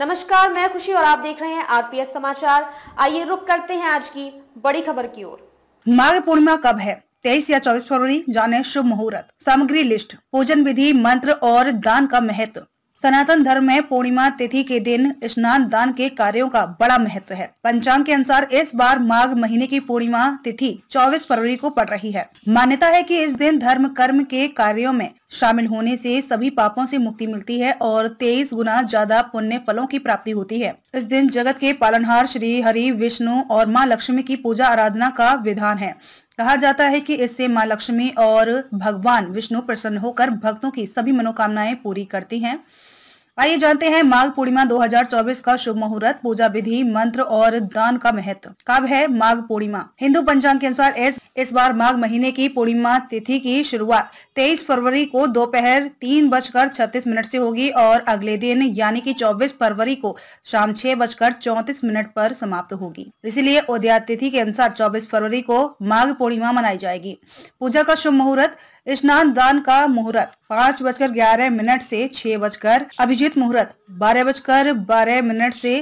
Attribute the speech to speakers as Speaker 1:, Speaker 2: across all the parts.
Speaker 1: नमस्कार मैं खुशी और आप देख रहे हैं आरपीएस समाचार आइए रुक करते हैं आज की बड़ी खबर की ओर
Speaker 2: माघ पूर्णिमा कब है तेईस या चौबीस फरवरी जाने शुभ मुहूर्त सामग्री लिस्ट पूजन विधि मंत्र और दान का महत्व सनातन धर्म में पूर्णिमा तिथि के दिन स्नान दान के कार्यों का बड़ा महत्व है पंचांग के अनुसार इस बार माघ महीने की पूर्णिमा तिथि 24 फरवरी को पड़ रही है मान्यता है कि इस दिन धर्म कर्म के कार्यों में शामिल होने से सभी पापों से मुक्ति मिलती है और तेईस गुना ज्यादा पुण्य फलों की प्राप्ति होती है इस दिन जगत के पालनहार श्री हरि विष्णु और माँ लक्ष्मी की पूजा आराधना का विधान है कहा जाता है कि इससे माँ लक्ष्मी और भगवान विष्णु प्रसन्न होकर भक्तों की सभी मनोकामनाएं पूरी करती हैं आइए जानते हैं माघ पूर्णिमा 2024 का शुभ मुहूर्त पूजा विधि मंत्र और दान का महत्व कब है माघ पूर्णिमा हिंदू पंचांग के अनुसार इस इस बार माघ महीने की पूर्णिमा तिथि की शुरुआत 23 फरवरी को दोपहर तीन बजकर छत्तीस मिनट से होगी और अगले दिन यानी कि 24 फरवरी को शाम छह बजकर चौतीस मिनट पर समाप्त होगी इसीलिए उदया तिथि के अनुसार चौबीस फरवरी को माघ पूर्णिमा मनाई जाएगी पूजा का शुभ मुहूर्त स्नान दान का मुहूर्त पाँच बजकर ग्यारह मिनट से छह बजकर अभिजीत मुहूर्त बारह बजकर बारह मिनट से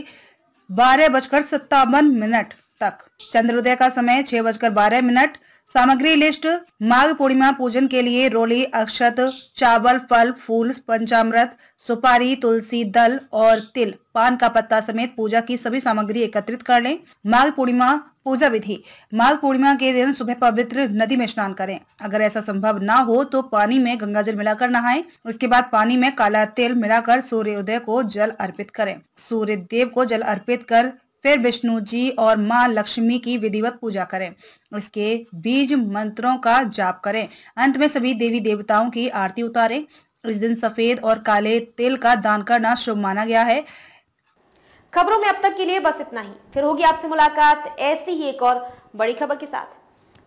Speaker 2: बारह बजकर सत्तावन मिनट तक चंद्रोदय का समय छह बजकर बारह मिनट सामग्री लिस्ट माघ पूर्णिमा पूजन के लिए रोली अक्षत चावल फल फूल पंचामृत सुपारी तुलसी दल और तिल पान का पत्ता समेत पूजा की सभी सामग्री एकत्रित कर लें माघ पूर्णिमा पूजा विधि माघ पूर्णिमा के दिन सुबह पवित्र नदी में स्नान करें अगर ऐसा संभव ना हो तो पानी में गंगाजल मिलाकर नहाएं उसके बाद पानी में काला तेल मिलाकर सूर्योदय को जल अर्पित करें सूर्य देव को जल अर्पित कर फिर विष्णु जी और माँ लक्ष्मी की विधिवत पूजा करें इसके बीज मंत्रों का जाप करें अंत में सभी देवी देवताओं की आरती उतारें इस दिन सफेद और काले तेल का दान करना शुभ माना गया है खबरों में अब तक के लिए बस इतना ही फिर होगी आपसे मुलाकात
Speaker 1: ऐसी ही एक और बड़ी खबर के साथ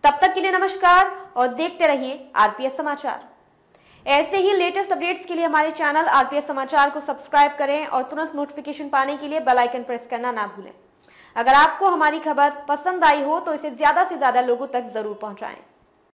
Speaker 1: तब तक के लिए नमस्कार और देखते रहिए आरपीएस समाचार ऐसे ही लेटेस्ट अपडेट्स के लिए हमारे चैनल आरपीएस समाचार को सब्सक्राइब करें और तुरंत नोटिफिकेशन पाने के लिए बेल आइकन प्रेस करना ना भूलें अगर आपको हमारी खबर पसंद आई हो तो इसे ज्यादा से ज्यादा लोगों तक जरूर पहुंचाएं